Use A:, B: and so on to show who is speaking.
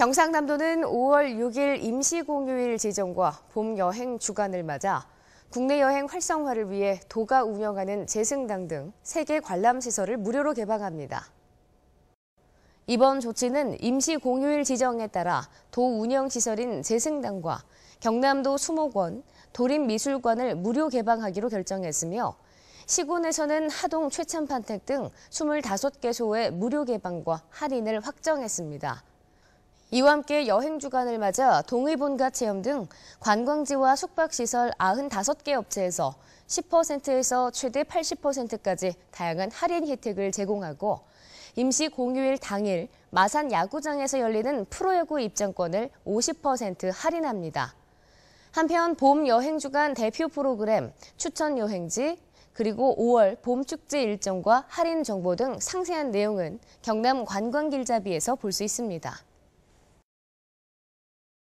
A: 경상남도는 5월 6일 임시공휴일 지정과 봄 여행 주간을 맞아 국내 여행 활성화를 위해 도가 운영하는 재승당 등 3개 관람시설을 무료로 개방합니다. 이번 조치는 임시 공휴일 지정에 따라 도 운영시설인 재승당과 경남도 수목원, 도립미술관을 무료 개방하기로 결정했으며 시군에서는 하동 최참판택 등 25개소의 무료 개방과 할인을 확정했습니다. 이와 함께 여행 주간을 맞아 동의본가 체험 등 관광지와 숙박시설 95개 업체에서 10%에서 최대 80%까지 다양한 할인 혜택을 제공하고 임시 공휴일 당일 마산 야구장에서 열리는 프로야구 입장권을 50% 할인합니다. 한편 봄 여행 주간 대표 프로그램, 추천 여행지, 그리고 5월 봄 축제 일정과 할인 정보 등 상세한 내용은 경남 관광길잡이에서 볼 수 있습니다.